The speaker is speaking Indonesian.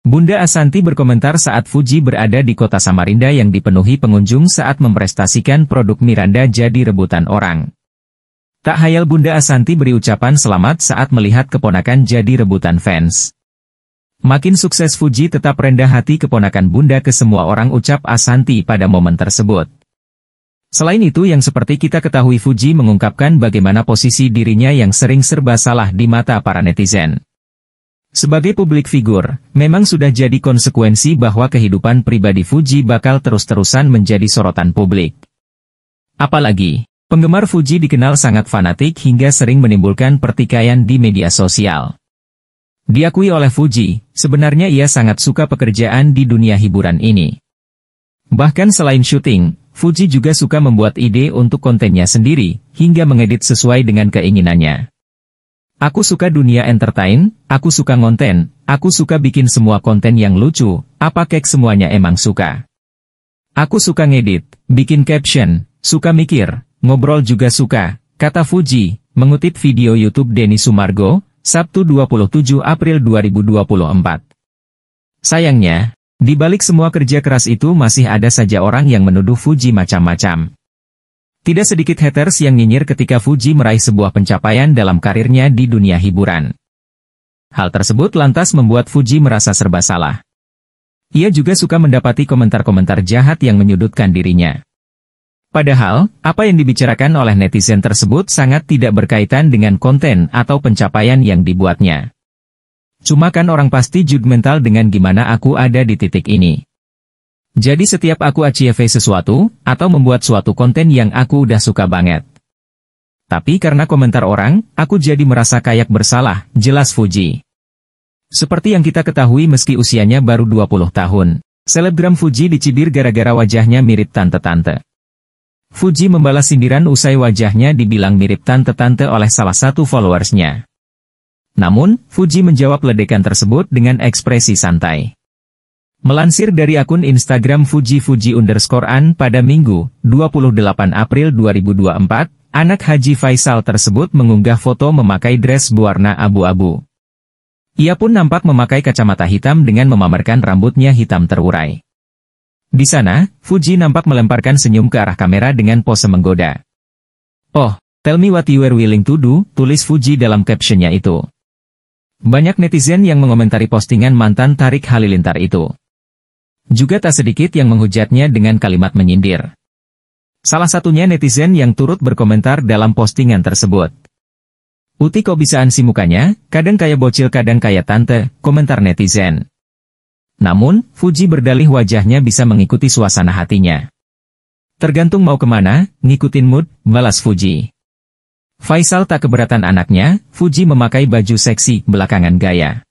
Bunda Asanti berkomentar saat Fuji berada di kota Samarinda yang dipenuhi pengunjung saat memprestasikan produk Miranda jadi rebutan orang. Tak hayal Bunda Asanti beri ucapan selamat saat melihat keponakan jadi rebutan fans. Makin sukses Fuji tetap rendah hati keponakan Bunda ke semua orang ucap Asanti pada momen tersebut. Selain itu yang seperti kita ketahui Fuji mengungkapkan bagaimana posisi dirinya yang sering serba salah di mata para netizen. Sebagai publik figur, memang sudah jadi konsekuensi bahwa kehidupan pribadi Fuji bakal terus-terusan menjadi sorotan publik. Apalagi, penggemar Fuji dikenal sangat fanatik hingga sering menimbulkan pertikaian di media sosial. Diakui oleh Fuji, sebenarnya ia sangat suka pekerjaan di dunia hiburan ini. Bahkan selain syuting, Fuji juga suka membuat ide untuk kontennya sendiri, hingga mengedit sesuai dengan keinginannya. Aku suka dunia entertain, aku suka konten, aku suka bikin semua konten yang lucu, apa kek semuanya emang suka. Aku suka ngedit, bikin caption, suka mikir, ngobrol juga suka, kata Fuji, mengutip video YouTube Denny Sumargo, Sabtu 27 April 2024. Sayangnya, di balik semua kerja keras itu masih ada saja orang yang menuduh Fuji macam-macam. Tidak sedikit haters yang nyinyir ketika Fuji meraih sebuah pencapaian dalam karirnya di dunia hiburan. Hal tersebut lantas membuat Fuji merasa serba salah. Ia juga suka mendapati komentar-komentar jahat yang menyudutkan dirinya. Padahal, apa yang dibicarakan oleh netizen tersebut sangat tidak berkaitan dengan konten atau pencapaian yang dibuatnya. Cuma kan orang pasti judgmental dengan gimana aku ada di titik ini. Jadi setiap aku achieve sesuatu, atau membuat suatu konten yang aku udah suka banget. Tapi karena komentar orang, aku jadi merasa kayak bersalah, jelas Fuji. Seperti yang kita ketahui meski usianya baru 20 tahun, selebgram Fuji dicibir gara-gara wajahnya mirip tante-tante. Fuji membalas sindiran usai wajahnya dibilang mirip tante-tante oleh salah satu followersnya. Namun, Fuji menjawab ledekan tersebut dengan ekspresi santai. Melansir dari akun Instagram Fuji Fuji underscore An pada Minggu, 28 April 2024, anak Haji Faisal tersebut mengunggah foto memakai dress berwarna abu-abu. Ia pun nampak memakai kacamata hitam dengan memamerkan rambutnya hitam terurai. Di sana, Fuji nampak melemparkan senyum ke arah kamera dengan pose menggoda. Oh, tell me what you were willing to do, tulis Fuji dalam captionnya itu. Banyak netizen yang mengomentari postingan mantan Tarik Halilintar itu. Juga tak sedikit yang menghujatnya dengan kalimat menyindir. Salah satunya netizen yang turut berkomentar dalam postingan tersebut. Uti kok bisa ansi mukanya, kadang kayak bocil kadang kayak tante, komentar netizen. Namun, Fuji berdalih wajahnya bisa mengikuti suasana hatinya. Tergantung mau kemana, ngikutin mood, balas Fuji. Faisal tak keberatan anaknya, Fuji memakai baju seksi, belakangan gaya.